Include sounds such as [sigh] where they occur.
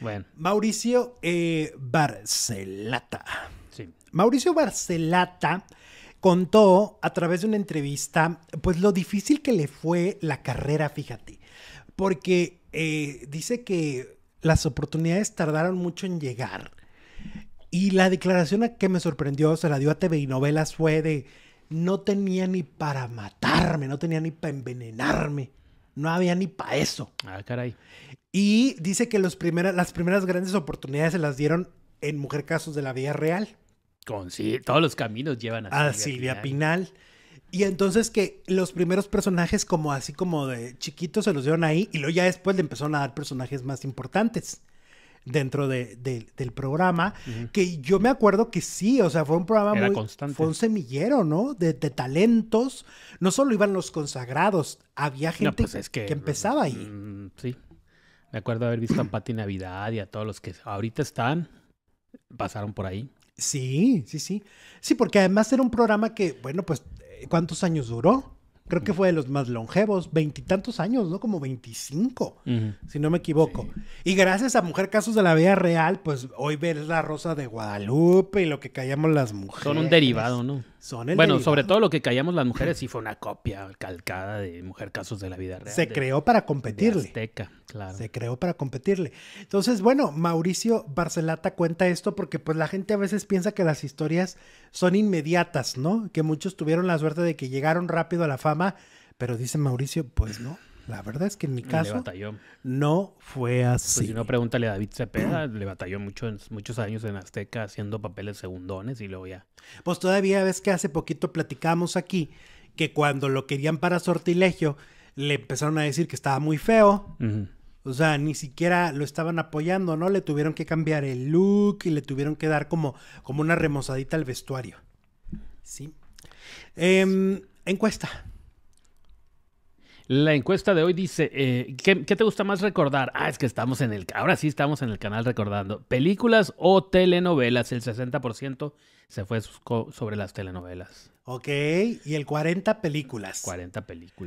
Bueno. Mauricio eh, Barcelata. Mauricio Barcelata contó a través de una entrevista, pues lo difícil que le fue la carrera, fíjate, porque eh, dice que las oportunidades tardaron mucho en llegar. Y la declaración a que me sorprendió, se la dio a TV y novelas, fue de, no tenía ni para matarme, no tenía ni para envenenarme no había ni para eso. Ah, caray. Y dice que los las primeras grandes oportunidades se las dieron en Mujer Casos de la Vía Real. Con sí, todos los caminos llevan a, Silvia, Pinal. Pinal. Y entonces que los primeros personajes como así como de chiquitos se los dieron ahí y luego ya después le empezaron a dar personajes más importantes dentro del programa, que yo me acuerdo que sí, o sea, fue un programa Era muy constante. Fue un semillero, ¿no? De, talentos. No solo iban los consagrados, había gente pues, que, empezaba ahí. Mm, sí. Me acuerdo haber visto a [clears throat] Pati Navidad y a todos los que ahorita están, pasaron por ahí. Sí, sí, sí. Sí, porque además era un programa que, bueno, pues, eh, ¿cuántos años duró? Creo que fue de los más longevos, veintitantos años, ¿no? Como veinticinco, si no me equivoco. Y gracias a Mujer Casos de la Vida Real, pues hoy ves la Rosa de Guadalupe y lo que callamos las mujeres. Son un derivado, ¿no? bueno, sobre todo lo que callamos las mujeres sí fue una copia calcada de Mujer Casos de la Vida Real. Se creó para competirle. Azteca, claro. Se creó para competirle. Entonces, bueno, Mauricio Barcelata cuenta esto porque pues la gente a veces piensa que las historias son inmediatas, ¿no? Que muchos tuvieron la suerte de que llegaron rápido a la fama, pero dice Mauricio, pues no. La verdad es que en mi caso no fue pues, así. si no, pregúntale a David Cepeda, le batalló mucho en, muchos años en Azteca haciendo papeles segundones y luego ya. Pues todavía ves que hace poquito platicamos aquí que cuando lo querían para sortilegio le empezaron a decir que estaba muy feo. O sea, ni siquiera lo estaban apoyando, ¿no? Le tuvieron que cambiar el look y le tuvieron que dar como, como una remozadita al vestuario. Sí. Em, encuesta. La encuesta de hoy dice, eh, ¿qué, ¿qué, te gusta más recordar? Ah, es que estamos en el, ahora sí estamos en el canal recordando. Películas o telenovelas, el 60% se fue sobre las telenovelas. Ok, y el 40 películas. 40 películas.